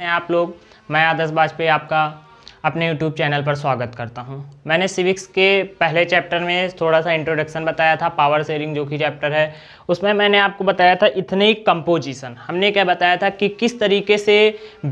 हैं आप लोग मैं आदर्श वाजपेयी आपका अपने यूट्यूब चैनल पर स्वागत करता हूं मैंने सिविक्स के पहले चैप्टर में थोड़ा सा इंट्रोडक्शन बताया था पावर शेयरिंग जो कि चैप्टर है उसमें मैंने आपको बताया था इतने कंपोजिशन हमने क्या बताया था कि किस तरीके से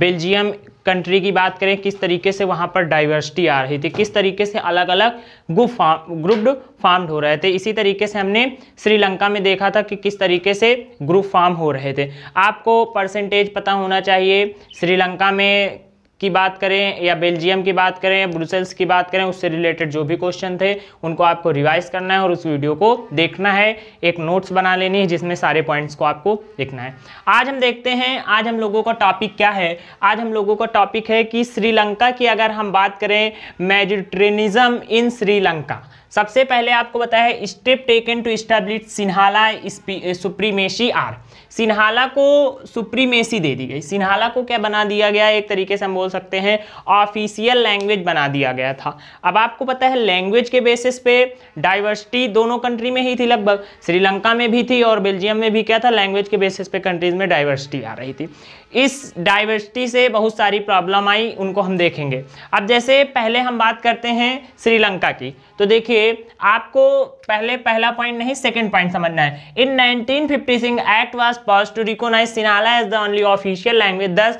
बेल्जियम कंट्री की बात करें किस तरीके से वहाँ पर डाइवर्सिटी आ रही थी किस तरीके से अलग अलग ग्रुप फार्म ग्रुप्ड फार्म्ड हो रहे थे इसी तरीके से हमने श्रीलंका में देखा था कि किस तरीके से ग्रुप फार्म हो रहे थे आपको परसेंटेज पता होना चाहिए श्रीलंका में की बात करें या बेल्जियम की बात करें या ब्रुसेल्स की बात करें उससे रिलेटेड जो भी क्वेश्चन थे उनको आपको रिवाइज करना है और उस वीडियो को देखना है एक नोट्स बना लेनी है जिसमें सारे पॉइंट्स को आपको देखना है आज हम देखते हैं आज हम लोगों का टॉपिक क्या है आज हम लोगों का टॉपिक है कि श्रीलंका की अगर हम बात करें मेजिट्रेनिज़म इन श्रीलंका सबसे पहले आपको बताया step taken to establish Sinhala supremacy or Sinhala को सुप्रीमेसी दे दी गई सिन्हाला को क्या बना दिया गया एक तरीके से हम बोल सकते हैं ऑफिशियल लैंग्वेज बना दिया गया था अब आपको पता है लैंग्वेज के बेसिस पे डाइवर्सिटी दोनों कंट्री में ही थी लगभग श्रीलंका में भी थी और बेल्जियम में भी क्या था लैंग्वेज के बेसिस पे कंट्रीज में डाइवर्सिटी आ रही थी इस डाइवर्सिटी से बहुत सारी प्रॉब्लम आई उनको हम देखेंगे अब जैसे पहले हम बात करते हैं श्रीलंका की तो देखिए आपको पहले पहला पॉइंट नहीं सेकंड पॉइंट समझना है in 1956 act was passed to recognise Sinhala as the only official language thus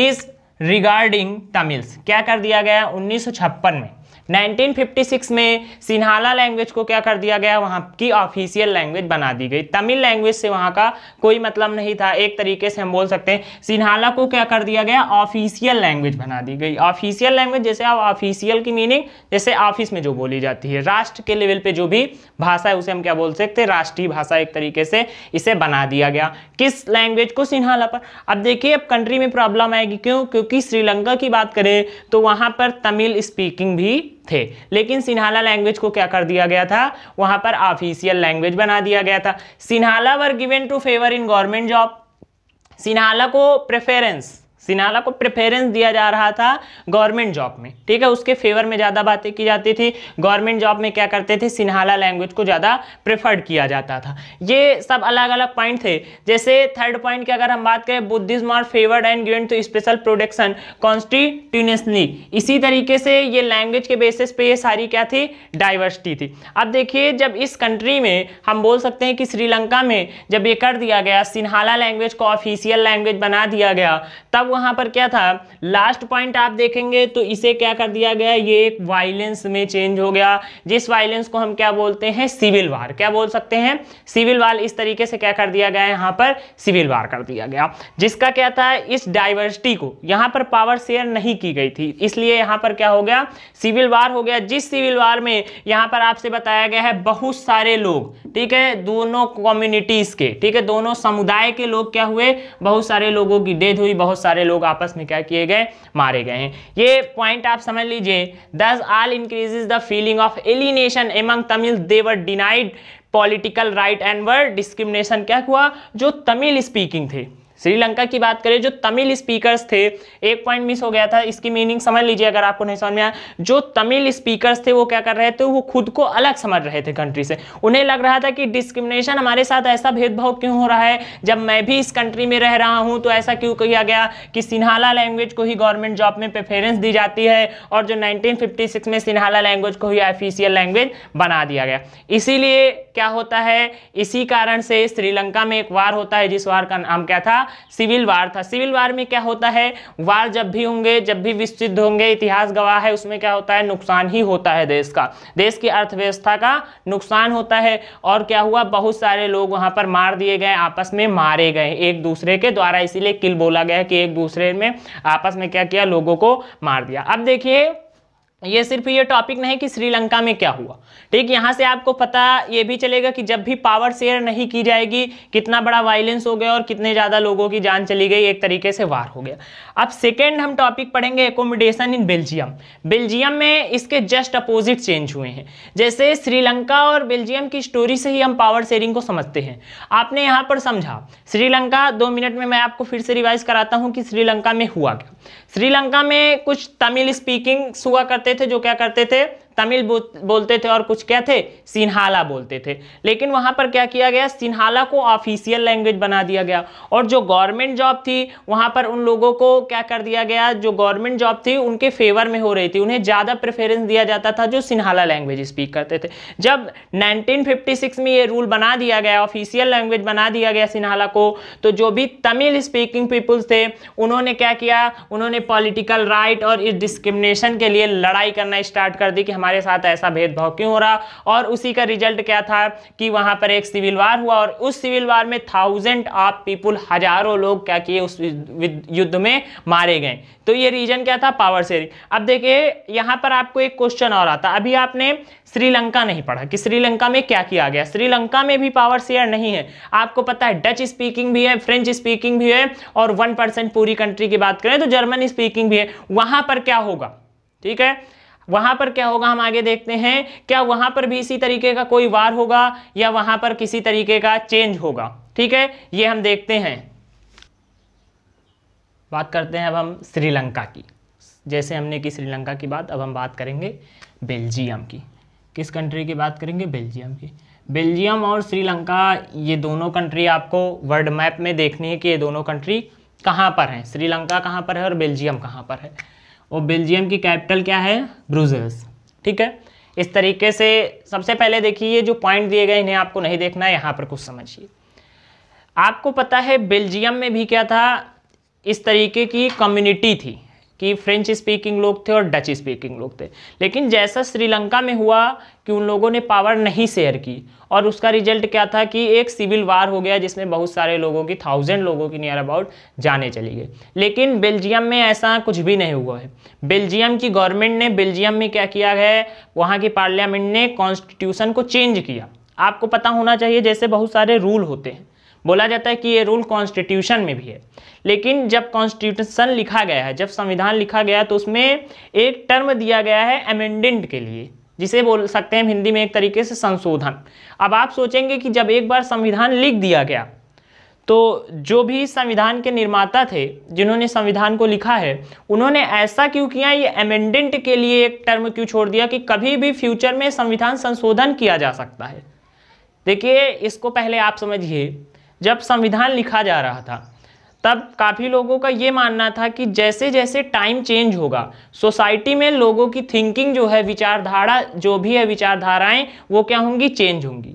disregarding Tamils क्या कर दिया गया 1956 में 1956 में सिन्हाला लैंग्वेज को क्या कर दिया गया वहाँ की ऑफिशियल लैंग्वेज बना दी गई तमिल लैंग्वेज से वहाँ का कोई मतलब नहीं था एक तरीके से हम बोल सकते हैं सिन्हाला को क्या कर दिया गया ऑफिशियल लैंग्वेज बना दी गई ऑफिशियल लैंग्वेज जैसे आप ऑफिशियल की मीनिंग जैसे ऑफिस में जो बोली जाती है राष्ट्र के लेवल पर जो भी भाषा है उसे हम क्या बोल सकते हैं राष्ट्रीय भाषा एक तरीके से इसे बना दिया गया किस लैंग्वेज को सिन्हाला पर अब देखिए अब कंट्री में प्रॉब्लम आएगी क्यों क्योंकि श्रीलंका की बात करें तो वहाँ पर तमिल स्पीकिंग भी थे लेकिन सिन्हाला लैंग्वेज को क्या कर दिया गया था वहां पर ऑफिशियल लैंग्वेज बना दिया गया था Sinhala were given to favour in government job Sinhala को प्रेफरेंस सिनाला को प्रेफरेंस दिया जा रहा था गवर्नमेंट जॉब में ठीक है उसके फेवर में ज़्यादा बातें की जाती थी गवर्नमेंट जॉब में क्या करते थे सिन्हाला लैंग्वेज को ज़्यादा प्रेफर्ड किया जाता था ये सब अलग अलग पॉइंट थे जैसे थर्ड पॉइंट की अगर हम बात करें बुद्धिज्म और favoured and given to special protection constitutionally इसी तरीके से ये लैंग्वेज के बेसिस पे ये सारी क्या थी डाइवर्सिटी थी अब देखिए जब इस कंट्री में हम बोल सकते हैं कि श्रीलंका में जब ये कर दिया गया सिन्हाला लैंग्वेज को ऑफिशियल लैंग्वेज बना दिया गया तब वहां पर क्या था लास्ट पॉइंट आप देखेंगे तो इसे क्या कर दिया गया ये एक वायलेंस में चेंज हो गया जिस वायलेंस को हम क्या बोलते हैं सिविल वार क्या बोल सकते हैं सिविल वार इस तरीके से क्या कर दिया गया यहां पर सिविल वार कर दिया गया जिसका क्या था इस डाइवर्सिटी को यहां पर पावर शेयर नहीं की गई थी इसलिए यहां पर क्या हो गया सिविल वार हो गया जिस सिविल वार में यहां पर आपसे बताया गया है बहुत सारे लोग ठीक है दोनों कम्युनिटीज के ठीक है दोनों समुदाय के लोग क्या हुए बहुत सारे लोगों की डेथ हुई बहुत सारे सारे लोग आपस में क्या किए गए मारे गए हैं ये पॉइंट आप समझ लीजिए thus all increases the feeling of alienation among Tamil they were denied political right and word discrimination क्या हुआ जो तमिल स्पीकिंग थे श्रीलंका की बात करें जो तमिल स्पीकर्स थे एक पॉइंट मिस हो गया था इसकी मीनिंग समझ लीजिए अगर आपको नहीं समझ में आया जो तमिल स्पीकर्स थे वो क्या कर रहे थे वो खुद को अलग समझ रहे थे कंट्री से उन्हें लग रहा था कि डिस्क्रिमिनेशन हमारे साथ ऐसा भेदभाव क्यों हो रहा है जब मैं भी इस कंट्री में रह रहा हूँ तो ऐसा क्यों किया गया कि सिन्हाला लैंग्वेज को ही गवर्नमेंट जॉब में प्रेफरेंस दी जाती है और जो नाइनटीन में सिन्हाला लैंग्वेज को ही ऑफिशियल लैंग्वेज बना दिया गया इसीलिए क्या होता है इसी कारण से श्रीलंका में एक वार होता है जिस वार का नाम क्या था सिविल वार था सिविल वार में क्या होता है वार जब भी होंगे जब भी विस्तृत होंगे इतिहास गवाह है उसमें क्या होता है नुकसान ही होता है देश का देश की अर्थव्यवस्था का नुकसान होता है और क्या हुआ बहुत सारे लोग वहाँ पर मार दिए गए आपस में मारे गए एक दूसरे के द्वारा इसीलिए किल बोला गया कि एक दूसरे में आपस में क्या किया लोगों को मार दिया अब देखिए ये सिर्फ ये टॉपिक नहीं कि श्रीलंका में क्या हुआ ठीक यहाँ से आपको पता ये भी चलेगा कि जब भी पावर शेयर नहीं की जाएगी कितना बड़ा वायलेंस हो गया और कितने ज़्यादा लोगों की जान चली गई एक तरीके से वार हो गया अब सेकेंड हम टॉपिक पढ़ेंगे एकोमोडेशन इन बेल्जियम बेल्जियम में इसके जस्ट अपोजिट चेंज हुए हैं जैसे श्रीलंका और बेल्जियम की स्टोरी से ही हम पावर शेयरिंग को समझते हैं आपने यहाँ पर समझा श्रीलंका दो मिनट में मैं आपको फिर से रिवाइज कराता हूँ कि श्रीलंका में हुआ क्या श्रीलंका में कुछ तमिल स्पीकिंग हुआ करते थे जो क्या करते थे तमिल बोलते थे और कुछ क्या थे सिन्हाला बोलते थे लेकिन वहाँ पर क्या किया गया सिन्हाला को ऑफिशियल लैंग्वेज बना दिया गया और जो गवर्नमेंट जॉब थी वहाँ पर उन लोगों को क्या कर दिया गया जो गवर्नमेंट जॉब थी उनके फेवर में हो रही थी उन्हें ज़्यादा प्रेफरेंस दिया जाता था जो सिन्हाला लैंग्वेज स्पीक करते थे जब नाइनटीन में ये रूल बना दिया गया ऑफिशियल लैंग्वेज बना दिया गया सिन्हाला को तो जो भी तमिल स्पीकिंग पीपुल्स थे उन्होंने क्या किया उन्होंने पॉलिटिकल राइट और इस डिस्क्रिमिनेशन के लिए लड़ाई करना स्टार्ट कर दी कि हम हमारे साथ ऐसा भेदभाव क्यों हो रहा और उसी का रिजल्ट क्या था कि वहां पर एक सिविल वार हुआ और उस सिविल वार में थाउजेंड ऑफ पीपुल हजारों लोग क्या किए उस युद्ध में मारे गए तो ये रीजन क्या था पावर से अब देखिए यहां पर आपको एक क्वेश्चन और आता अभी आपने श्रीलंका नहीं पढ़ा कि श्रीलंका में क्या किया गया श्रीलंका में भी पावर शेयर नहीं है आपको पता है डच स्पीकिंग भी है फ्रेंच स्पीकिंग भी है और वन परसेंट पूरी कंट्री की बात करें तो जर्मन स्पीकिंग भी है वहां पर क्या होगा ठीक है वहां पर क्या होगा हम आगे देखते हैं क्या वहां पर भी इसी तरीके का कोई वार होगा या वहां पर किसी तरीके का चेंज होगा ठीक है ये हम देखते हैं बात करते हैं अब हम श्रीलंका की जैसे हमने की श्रीलंका की बात अब हम बात करेंगे बेल्जियम की किस कंट्री की बात करेंगे बेल्जियम की बेल्जियम और श्रीलंका ये दोनों कंट्री आपको वर्ल्ड मैप में देखनी है कि ये दोनों कंट्री कहाँ पर हैं श्रीलंका कहाँ पर है और बेल्जियम कहाँ पर है और बेल्जियम की कैपिटल क्या है ब्रूजर्स ठीक है इस तरीके से सबसे पहले देखिए जो पॉइंट दिए गए इन्हें आपको नहीं देखना है यहाँ पर कुछ समझिए आपको पता है बेल्जियम में भी क्या था इस तरीके की कम्युनिटी थी कि फ्रेंच स्पीकिंग लोग थे और डच स्पीकिंग लोग थे लेकिन जैसा श्रीलंका में हुआ कि उन लोगों ने पावर नहीं शेयर की और उसका रिजल्ट क्या था कि एक सिविल वार हो गया जिसमें बहुत सारे लोगों की थाउजेंड लोगों की नियर अबाउट जाने चली गई लेकिन बेल्जियम में ऐसा कुछ भी नहीं हुआ है बेल्जियम की गवर्नमेंट ने बेल्जियम में क्या किया है वहाँ की पार्लियामेंट ने कॉन्स्टिट्यूशन को चेंज किया आपको पता होना चाहिए जैसे बहुत सारे रूल होते हैं बोला जाता है कि ये रूल कॉन्स्टिट्यूशन में भी है लेकिन जब कॉन्स्टिट्यूशन लिखा गया है जब संविधान लिखा गया तो उसमें एक टर्म दिया गया है अमेंडेंट के लिए जिसे बोल सकते हैं हिंदी में एक तरीके से संशोधन अब आप सोचेंगे कि जब एक बार संविधान लिख दिया गया तो जो भी संविधान के निर्माता थे जिन्होंने संविधान को लिखा है उन्होंने ऐसा क्यों किया ये अमेंडेंट के लिए एक टर्म क्यों छोड़ दिया कि कभी भी फ्यूचर में संविधान संशोधन किया जा सकता है देखिए इसको पहले आप समझिए जब संविधान लिखा जा रहा था तब काफ़ी लोगों का ये मानना था कि जैसे जैसे टाइम चेंज होगा सोसाइटी में लोगों की थिंकिंग जो है विचारधारा जो भी है विचारधाराएं वो क्या होंगी चेंज होंगी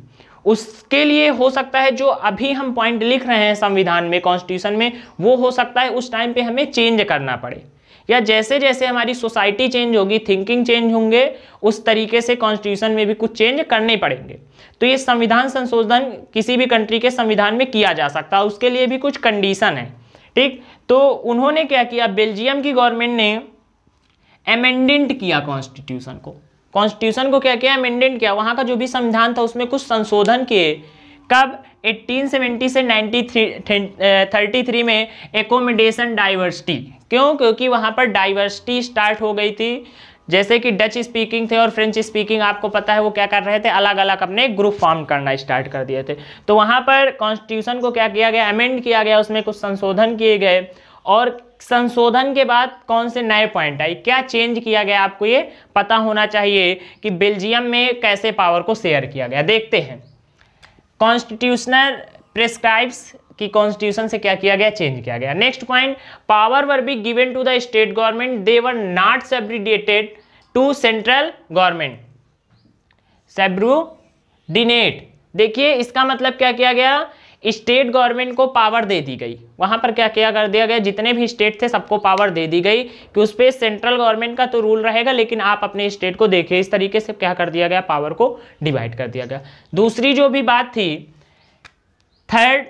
उसके लिए हो सकता है जो अभी हम पॉइंट लिख रहे हैं संविधान में कॉन्स्टिट्यूशन में वो हो सकता है उस टाइम पे हमें चेंज करना पड़े या जैसे जैसे हमारी सोसाइटी चेंज होगी थिंकिंग चेंज होंगे उस तरीके से कॉन्स्टिट्यूशन में भी कुछ चेंज करने पड़ेंगे तो ये संविधान संशोधन किसी भी कंट्री के संविधान में किया जा सकता है उसके लिए भी कुछ कंडीशन है ठीक तो उन्होंने क्या किया बेल्जियम की गवर्नमेंट ने एमेंडेंट किया कॉन्स्टिट्यूशन को कॉन्स्टिट्यूशन को क्या किया एमेंडेंट किया वहाँ का जो भी संविधान था उसमें कुछ संशोधन किए कब 1870 से थ्री में एकोमोडेशन डाइवर्सिटी क्यों क्योंकि वहाँ पर डाइवर्सिटी स्टार्ट हो गई थी जैसे कि डच स्पीकिंग थे और फ्रेंच स्पीकिंग आपको पता है वो क्या कर रहे थे अलग अलग अपने ग्रुप फॉर्म करना स्टार्ट कर दिए थे तो वहाँ पर कॉन्स्टिट्यूशन को क्या किया गया अमेंड किया गया उसमें कुछ संशोधन किए गए और संशोधन के बाद कौन से नए पॉइंट आए क्या चेंज किया गया आपको ये पता होना चाहिए कि बेल्जियम में कैसे पावर को शेयर किया गया देखते हैं कॉन्स्टिट्यूशनल प्रेस्क्राइब्स कि कॉन्स्टिट्यूशन से क्या किया गया चेंज किया गया next point power were be given to the state government they were not subordinated to central government subordinate देखिए इसका मतलब क्या किया गया स्टेट गवर्नमेंट को पावर दे दी गई वहाँ पर क्या किया कर दिया गया जितने भी स्टेट थे सबको पावर दे दी गई कि उस पर सेंट्रल गवर्नमेंट का तो रूल रहेगा लेकिन आप अपने स्टेट को देखिए इस तरीके से क्या कर दिया गया पावर को डिवाइड कर दिया गया दूसरी जो भी बात थी third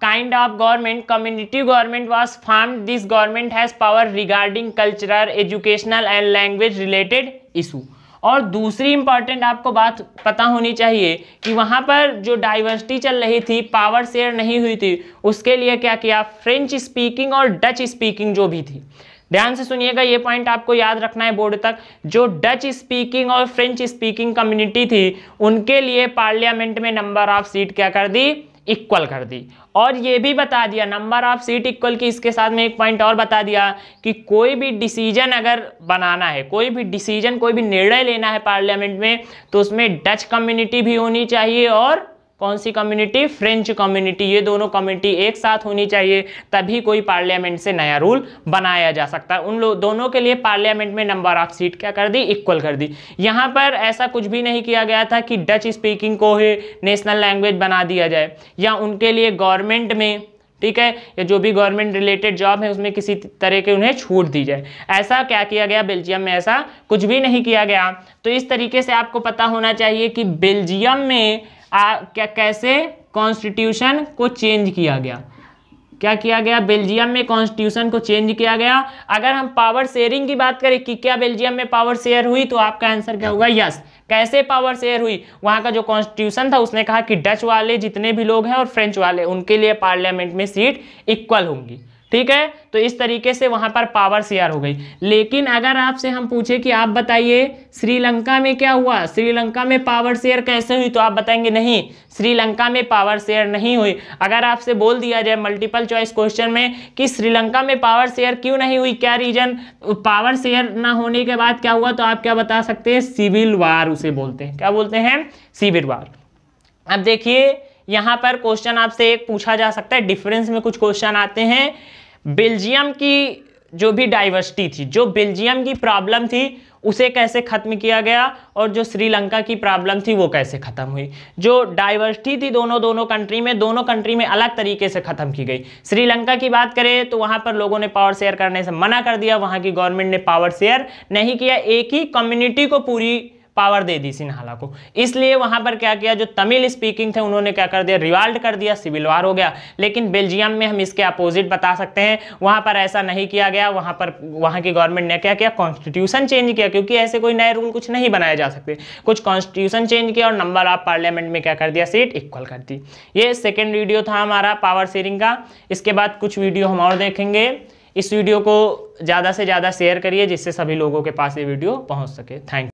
kind of government community government was form this government has power regarding cultural educational and language related issue और दूसरी इंपॉर्टेंट आपको बात पता होनी चाहिए कि वहाँ पर जो डाइवर्सिटी चल रही थी पावर शेयर नहीं हुई थी उसके लिए क्या किया फ्रेंच स्पीकिंग और डच स्पीकिंग जो भी थी ध्यान से सुनिएगा ये पॉइंट आपको याद रखना है बोर्ड तक जो डच स्पीकिंग और फ्रेंच स्पीकिंग कम्युनिटी थी उनके लिए पार्लियामेंट में नंबर ऑफ सीट क्या कर दी इक्वल कर दी और ये भी बता दिया नंबर ऑफ सीट इक्वल की इसके साथ में एक पॉइंट और बता दिया कि कोई भी डिसीजन अगर बनाना है कोई भी डिसीजन कोई भी निर्णय लेना है पार्लियामेंट में तो उसमें डच कम्युनिटी भी होनी चाहिए और कौन सी कम्युनिटी फ्रेंच कम्युनिटी ये दोनों कम्युनिटी एक साथ होनी चाहिए तभी कोई पार्लियामेंट से नया रूल बनाया जा सकता है उन लोग दोनों के लिए पार्लियामेंट में नंबर ऑफ सीट क्या कर दी इक्वल कर दी यहाँ पर ऐसा कुछ भी नहीं किया गया था कि डच स्पीकिंग को ही नेशनल लैंग्वेज बना दिया जाए या उनके लिए गवर्नमेंट में ठीक है या जो भी गवर्नमेंट रिलेटेड जॉब है उसमें किसी तरह के उन्हें छूट दी जाए ऐसा क्या किया गया बेल्जियम में ऐसा कुछ भी नहीं किया गया तो इस तरीके से आपको पता होना चाहिए कि बेल्जियम में आ, क्या कैसे कॉन्स्टिट्यूशन को चेंज किया गया क्या किया गया बेल्जियम में कॉन्स्टिट्यूशन को चेंज किया गया अगर हम पावर शेयरिंग की बात करें कि क्या बेल्जियम में पावर शेयर हुई तो आपका आंसर क्या होगा यस कैसे पावर शेयर हुई वहां का जो कॉन्स्टिट्यूशन था उसने कहा कि डच वाले जितने भी लोग हैं और फ्रेंच वाले उनके लिए पार्लियामेंट में सीट इक्वल होंगी ठीक है तो इस तरीके से वहां पर पावर शेयर हो गई लेकिन अगर आपसे हम पूछे कि आप बताइए श्रीलंका में क्या हुआ श्रीलंका में पावर शेयर कैसे हुई तो आप बताएंगे नहीं श्रीलंका में पावर शेयर नहीं हुई अगर आपसे बोल दिया जाए मल्टीपल चॉइस क्वेश्चन में कि श्रीलंका में पावर शेयर क्यों नहीं हुई क्या रीजन पावर शेयर ना होने के बाद क्या हुआ तो आप क्या बता सकते हैं सिविल वार उसे बोलते हैं क्या बोलते हैं सिविल वार अब देखिए यहाँ पर क्वेश्चन आपसे एक पूछा जा सकता है डिफरेंस में कुछ क्वेश्चन आते हैं बेल्जियम की जो भी डाइवर्सिटी थी जो बेल्जियम की प्रॉब्लम थी उसे कैसे ख़त्म किया गया और जो श्रीलंका की प्रॉब्लम थी वो कैसे ख़त्म हुई जो डाइवर्सिटी थी दोनों दोनों कंट्री में दोनों कंट्री में अलग तरीके से ख़त्म की गई श्रीलंका की बात करें तो वहाँ पर लोगों ने पावर शेयर करने से मना कर दिया वहाँ की गवर्नमेंट ने पावर शेयर नहीं किया एक ही कम्युनिटी को पूरी पावर दे दी सिन्हाला को इसलिए वहां पर क्या किया जो तमिल स्पीकिंग थे उन्होंने क्या कर दिया रिवाल्ट कर दिया सिविल वार हो गया लेकिन बेल्जियम में हम इसके अपोजिट बता सकते हैं वहां पर ऐसा नहीं किया गया वहां पर वहां की गवर्नमेंट ने क्या किया कॉन्स्टिट्यूशन चेंज किया क्योंकि ऐसे कोई नए रूल कुछ नहीं बनाए जा सकते कुछ कॉन्स्टिट्यूशन चेंज किया और नंबर ऑफ पार्लियामेंट में क्या कर दिया सीट इक्वल कर दी ये सेकेंड वीडियो था हमारा पावर शेयरिंग का इसके बाद कुछ वीडियो हम और देखेंगे इस वीडियो को ज़्यादा से ज़्यादा शेयर करिए जिससे सभी लोगों के पास ये वीडियो पहुंच सके थैंक